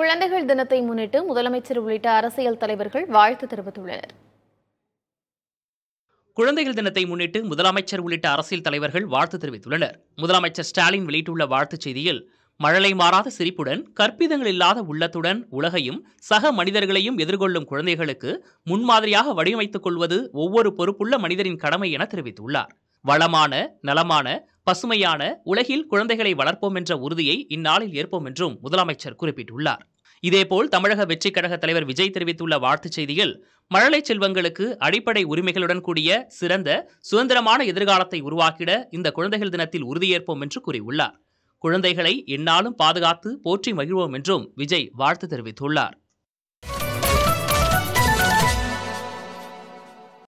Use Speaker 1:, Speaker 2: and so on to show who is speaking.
Speaker 1: குழந்தைகள் தினத்தை முன்னிட்டு முதலமைச்சர் உள்ளிட்ட அரசியல் தலைவர்கள் வாழ்த்து தெரிவித்துள்ளனர்
Speaker 2: குழந்தைகள் தினத்தை முன்னிட்டு முதலமைச்சர் உள்ளிட்ட அரசியல் தலைவர்கள் வாழ்த்து தெரிவித்துள்ளனர் முதலமைச்சர் ஸ்டாலின் வெளியிட்டுள்ள வாழ்த்துச் செய்தியில் மழலை மாறாத சிரிப்புடன் கற்பிதங்கள் இல்லாத உள்ளத்துடன் உலகையும் சக மனிதர்களையும் எதிர்கொள்ளும் குழந்தைகளுக்கு முன்மாதிரியாக வடிவமைத்துக் கொள்வது ஒவ்வொரு பொறுப்புள்ள மனிதரின் கடமை என தெரிவித்துள்ளார் வளமான நலமான பசுமையான உலகில் குழந்தைகளை வளர்ப்போம் என்ற உறுதியை இந்நாளில் ஏற்போம் என்றும் முதலமைச்சர் குறிப்பிட்டுள்ளார் இதேபோல் தமிழக வெற்றிக் கழக தலைவர் விஜய் தெரிவித்துள்ள வாழ்த்துச் செய்தியில் மழலை செல்வங்களுக்கு அடிப்படை உரிமைகளுடன் கூடிய சிறந்த சுதந்திரமான எதிர்காலத்தை உருவாக்கிட இந்த குழந்தைகள் தினத்தில் உறுதியேற்போம் என்று கூறியுள்ளார் குழந்தைகளை எந்நாளும் பாதுகாத்து போற்றி மகிழ்வோம் என்றும் விஜய் வாழ்த்து தெரிவித்துள்ளார்